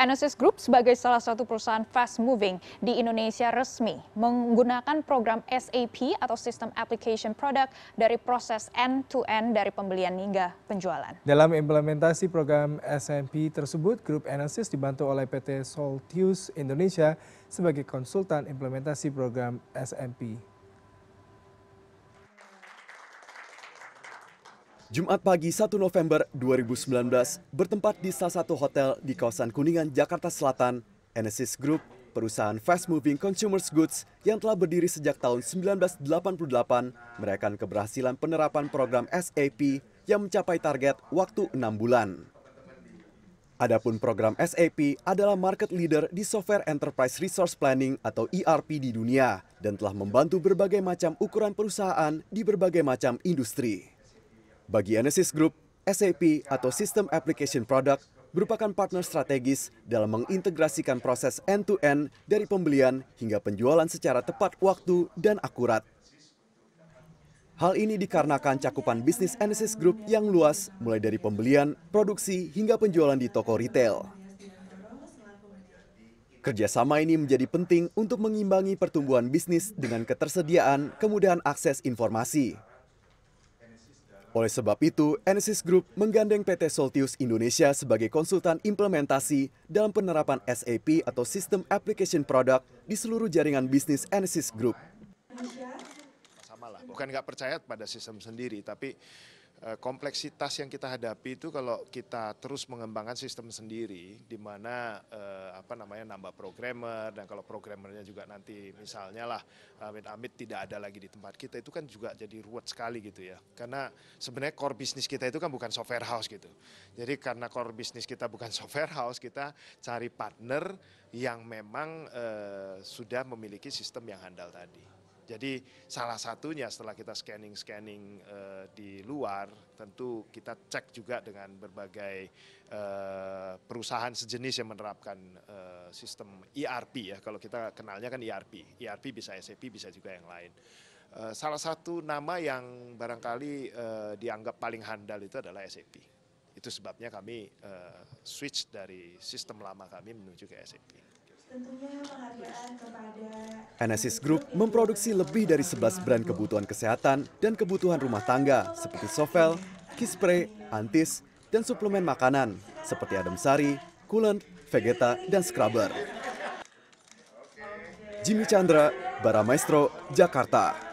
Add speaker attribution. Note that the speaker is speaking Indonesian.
Speaker 1: Enesis Group sebagai salah satu perusahaan fast moving di Indonesia resmi menggunakan program SAP atau System Application Product dari proses end-to-end dari pembelian hingga penjualan. Dalam implementasi program SMP tersebut, Grup Enesis dibantu oleh PT Soltius Indonesia sebagai konsultan implementasi program SMP.
Speaker 2: Jumat pagi 1 November 2019 bertempat di salah satu hotel di kawasan Kuningan, Jakarta Selatan, Enesis Group, perusahaan fast moving consumers goods yang telah berdiri sejak tahun 1988, merayakan keberhasilan penerapan program SAP yang mencapai target waktu 6 bulan. Adapun program SAP adalah market leader di software enterprise resource planning atau ERP di dunia dan telah membantu berbagai macam ukuran perusahaan di berbagai macam industri. Bagi Enesis Group, SAP atau System Application Product merupakan partner strategis dalam mengintegrasikan proses end-to-end -end dari pembelian hingga penjualan secara tepat waktu dan akurat. Hal ini dikarenakan cakupan bisnis Enesis Group yang luas, mulai dari pembelian, produksi, hingga penjualan di toko retail. Kerjasama ini menjadi penting untuk mengimbangi pertumbuhan bisnis dengan ketersediaan kemudahan akses informasi, oleh sebab itu, Enesis Group menggandeng PT Soltius Indonesia sebagai konsultan implementasi dalam penerapan SAP atau System Application Product di seluruh jaringan bisnis Enesis Group.
Speaker 1: bukan nggak percaya pada sistem sendiri, tapi Eh, kompleksitas yang kita hadapi itu kalau kita terus mengembangkan sistem sendiri di mana eh, apa namanya nambah programmer dan kalau programmernya juga nanti misalnya lah amit-amit tidak ada lagi di tempat kita itu kan juga jadi ruwet sekali gitu ya karena sebenarnya core bisnis kita itu kan bukan software house gitu jadi karena core bisnis kita bukan software house kita cari partner yang memang eh, sudah memiliki sistem yang handal tadi. Jadi salah satunya setelah kita scanning-scanning uh, eh, di luar, tentu kita cek juga dengan berbagai uh, perusahaan sejenis yang menerapkan uh, sistem ERP ya. Kalau kita kenalnya kan ERP, ERP bisa SAP, bisa juga yang lain. Uh, salah satu nama yang barangkali uh, dianggap paling handal itu adalah SAP. Itu sebabnya kami uh, switch dari sistem lama kami menuju ke SAP.
Speaker 2: Tentunya penghargaan kepada Enesis Group memproduksi lebih dari 11 brand kebutuhan kesehatan dan kebutuhan rumah tangga seperti Sovel, Kispray, Antis, dan suplemen makanan seperti Adam Sari, Coolant, Vegeta, dan Scrubber. Jimmy Chandra,
Speaker 1: Baramaestro, Jakarta.